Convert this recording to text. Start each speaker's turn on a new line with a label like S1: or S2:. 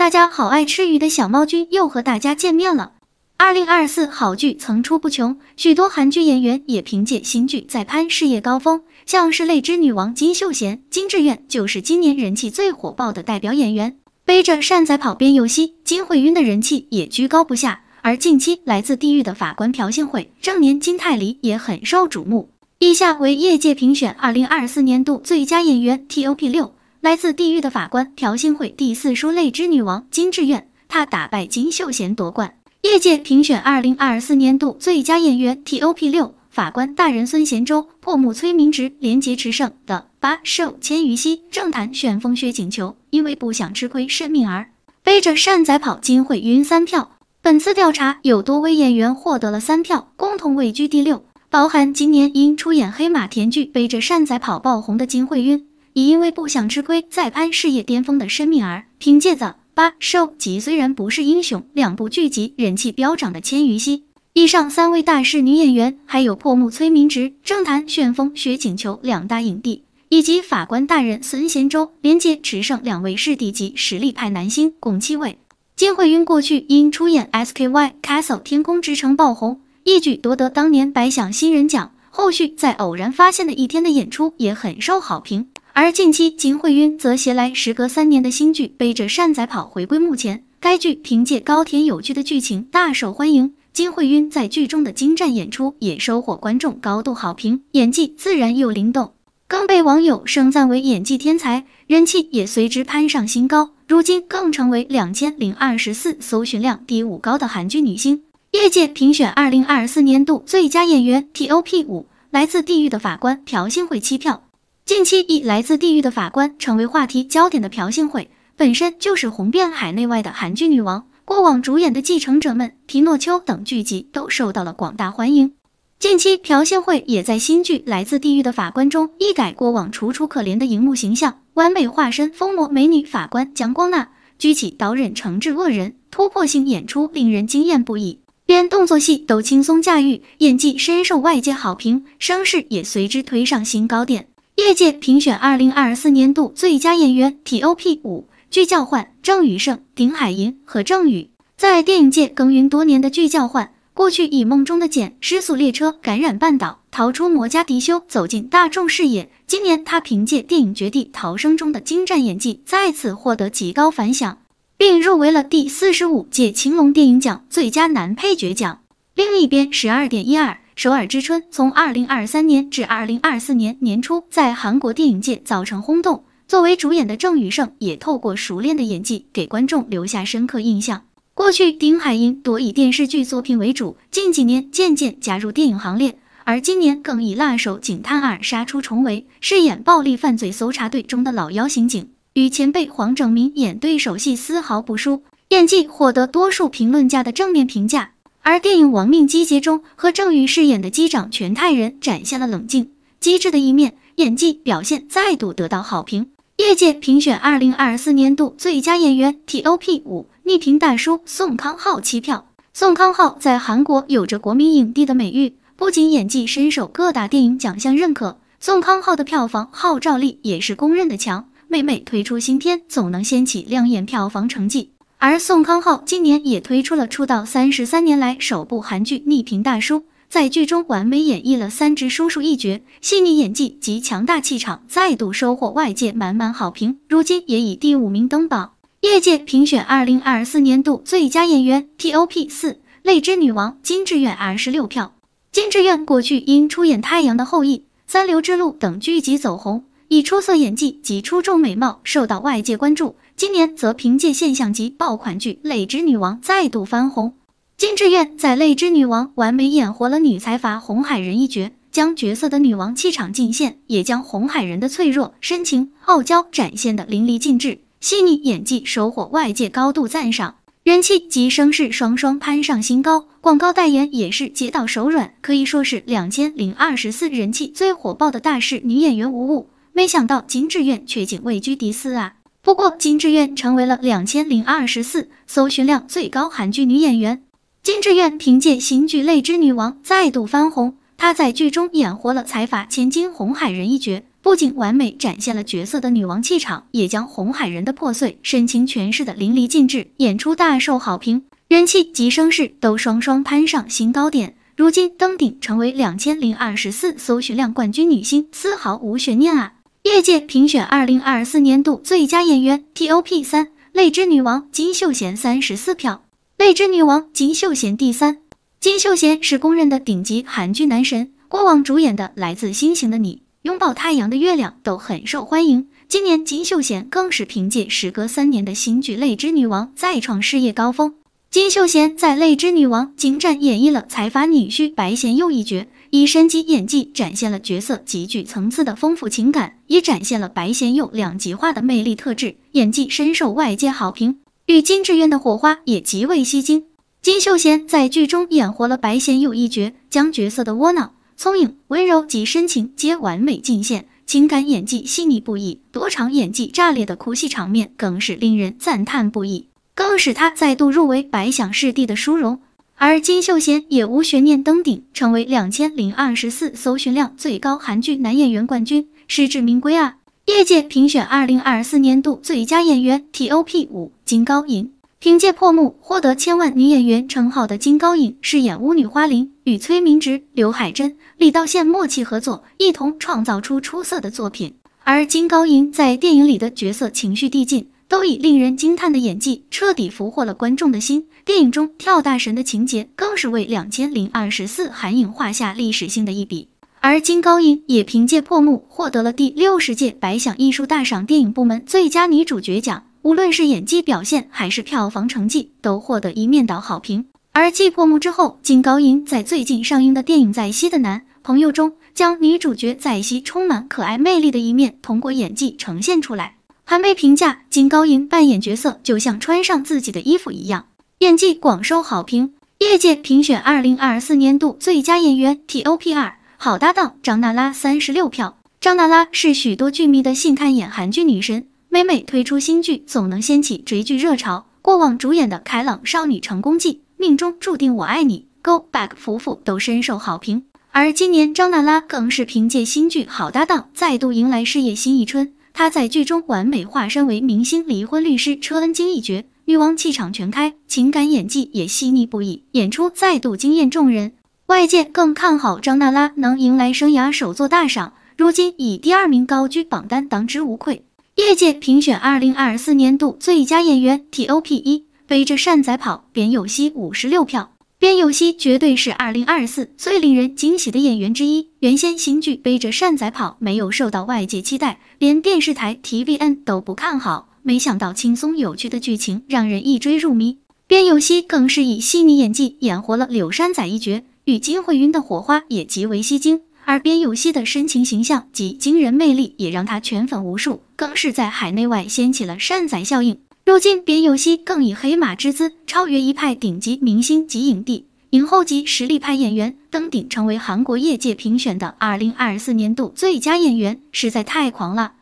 S1: 大家好，爱吃鱼的小猫君又和大家见面了。二零二四好剧层出不穷，许多韩剧演员也凭借新剧再攀事业高峰。像是泪之女王金秀贤、金智媛就是今年人气最火爆的代表演员，背着善宰跑边有戏，金惠晕的人气也居高不下。而近期来自地狱的法官朴信惠、正年金泰梨也很受瞩目。以下为业界评选二零二四年度最佳演员 TOP 六。来自地狱的法官朴信惠，第四叔泪之女王金智媛，她打败金秀贤夺冠，业界评选二零二四年度最佳演员 TOP 六，法官大人孙贤周，破木崔明植，廉洁池胜的八受千余熙，政坛旋风薛景球因为不想吃亏申命儿，背着善宰跑金慧云三票。本次调查有多位演员获得了三票，共同位居第六，包含今年因出演黑马甜剧背着善宰跑爆红的金惠云。因为不想吃亏，在攀事业巅峰的生命儿，凭借着八寿级虽然不是英雄，两部剧集人气飙涨的千禹熙。以上三位大师女演员，还有破木崔明植、政坛旋风雪景球两大影帝，以及法官大人孙贤周、连接池胜两位视帝级实力派男星，共七位。金惠云过去因出演 SKY Castle 天空之城爆红，一举夺得当年百想新人奖，后续在偶然发现的一天的演出也很受好评。而近期金惠云则携来时隔三年的新剧《背着善宰跑》回归幕前。该剧凭借高甜有趣的剧情大受欢迎，金惠云在剧中的精湛演出也收获观众高度好评，演技自然又灵动。更被网友盛赞为演技天才，人气也随之攀上新高。如今更成为两千零二十四搜寻量第五高的韩剧女星，业界评选二零二四年度最佳演员 TOP 五，来自《地狱的法官》朴信惠七票。近期以来自地狱的法官成为话题焦点的朴信惠，本身就是红遍海内外的韩剧女王。过往主演的《继承者们》《皮诺丘》等剧集都受到了广大欢迎。近期，朴信惠也在新剧《来自地狱的法官》中一改过往楚楚可怜的荧幕形象，完美化身疯魔美女法官姜光娜，举起刀刃惩治恶人，突破性演出令人惊艳不已，连动作戏都轻松驾驭，演技深受外界好评，声势也随之推上新高点。业界评选二零二四年度最佳演员 TOP 五，巨叫唤、郑宇胜、丁海寅和郑宇在电影界耕耘多年的巨叫唤，过去以《梦中的简》《失速列车》《感染半岛》《逃出魔家迪修》走进大众视野。今年他凭借电影《绝地逃生》中的精湛演技，再次获得极高反响，并入围了第四十五届青龙电影奖最佳男配角奖。另一边，十二点一二。《首尔之春》从二零二三年至二零二四年年初，在韩国电影界造成轰动。作为主演的郑宇盛，也透过熟练的演技给观众留下深刻印象。过去，丁海寅多以电视剧作品为主，近几年渐渐加入电影行列，而今年更以辣手警探二杀出重围，饰演暴力犯罪搜查队中的老妖刑警，与前辈黄正明演对手戏丝毫不输，演技获得多数评论家的正面评价。而电影《亡命机劫》中，和郑宇饰演的机长全泰仁展现了冷静机智的一面，演技表现再度得到好评。业界评选二零二四年度最佳演员 TOP 五，逆评大叔宋康昊七票。宋康昊在韩国有着国民影帝的美誉，不仅演技深受各大电影奖项认可，宋康昊的票房号召力也是公认的强。每每推出新片，总能掀起亮眼票房成绩。而宋康昊今年也推出了出道三十三年来首部韩剧《逆评大叔》，在剧中完美演绎了三只叔叔一角，细腻演技及强大气场再度收获外界满满好评。如今也以第五名登榜，业界评选二零二四年度最佳演员 TOP 四，泪之女王金智媛二十六票。金智媛过去因出演《太阳的后裔》《三流之路》等剧集走红。以出色演技及出众美貌受到外界关注，今年则凭借现象级爆款剧《泪之女王》再度翻红。金志媛在《泪之女王》完美演活了女财阀红海人一角，将角色的女王气场尽现，也将红海人的脆弱、深情、傲娇展现的淋漓尽致，细腻演技收获外界高度赞赏，人气及声势双双攀上新高，广告代言也是接到手软，可以说是两千零二十四人气最火爆的大势女演员无误。没想到金智媛却仅位居第四啊！不过金智媛成为了两千零二十四搜寻量最高韩剧女演员。金智媛凭借新剧《泪之女王》再度翻红，她在剧中演活了财阀千金红海人一角，不仅完美展现了角色的女王气场，也将红海人的破碎深情诠释的淋漓尽致，演出大受好评，人气及声势都双双攀上新高点，如今登顶成为两千零二十四搜寻量冠军女星，丝毫无悬念啊！业界评选二零二四年度最佳演员 TOP 三，泪之女王金秀贤三十四票，泪之女王金秀贤第三。金秀贤是公认的顶级韩剧男神，过往主演的《来自星星的你》、《拥抱太阳的月亮》都很受欢迎。今年金秀贤更是凭借时隔三年的新剧《泪之女王》再创事业高峰。金秀贤在《泪之女王》精湛演绎了财阀女婿白贤佑一角。以神级演技展现了角色极具层次的丰富情感，也展现了白贤佑两极化的魅力特质，演技深受外界好评。与金智渊的火花也极为吸睛。金秀贤在剧中演活了白贤佑一角，将角色的窝囊、聪颖、温柔及深情皆完美尽现，情感演技细腻不已，多场演技炸裂的哭戏场面更是令人赞叹不已，更使他再度入围百想视帝的殊荣。而金秀贤也无悬念登顶，成为两千零二十四搜寻量最高韩剧男演员冠军，实至名归啊！业界评选二零二四年度最佳演员 TOP 五，金高银凭借《破幕获得千万女演员称号的金高银，饰演巫女花灵，与崔明植、刘海珍、李道宪默契合作，一同创造出出色的作品。而金高银在电影里的角色情绪递进。都以令人惊叹的演技彻底俘获了观众的心。电影中跳大神的情节更是为两千零二十四寒影画下历史性的一笔。而金高银也凭借《破幕》获得了第六十届百想艺术大赏电影部门最佳女主角奖。无论是演技表现还是票房成绩，都获得一面倒好评。而继《破幕》之后，金高银在最近上映的电影《在熙的男朋友》中，将女主角在熙充满可爱魅力的一面通过演技呈现出来。韩媒评价金高银扮演角色就像穿上自己的衣服一样，演技广受好评。业界评选二零二四年度最佳演员 TOP 二，好搭档张娜拉三十六票。张娜拉是许多剧迷的信看眼韩剧女神，每每推出新剧总能掀起追剧热潮。过往主演的《开朗少女成功记》《命中注定我爱你》《Go Back》夫妇都深受好评，而今年张娜拉更是凭借新剧《好搭档》再度迎来事业新一春。她在剧中完美化身为明星离婚律师车恩晶一角，女王气场全开，情感演技也细腻不已，演出再度惊艳众人。外界更看好张娜拉能迎来生涯首座大赏，如今以第二名高居榜单，当之无愧。业界评选二零二四年度最佳演员 TOP 一，背着善宰跑，边佑希五十六票。边佑锡绝对是二零二四最令人惊喜的演员之一。原先新剧背着善宰跑没有受到外界期待，连电视台 t v n 都不看好。没想到轻松有趣的剧情让人一追入迷，边佑锡更是以细腻演技演活了柳善仔一角，与金惠云的火花也极为吸睛。而边佑锡的深情形象及惊人魅力也让他圈粉无数，更是在海内外掀起了善宰效应。如今，边佑希更以黑马之姿，超越一派顶级明星及影帝、影后级实力派演员，登顶成为韩国业界评选的二零二四年度最佳演员，实在太狂了！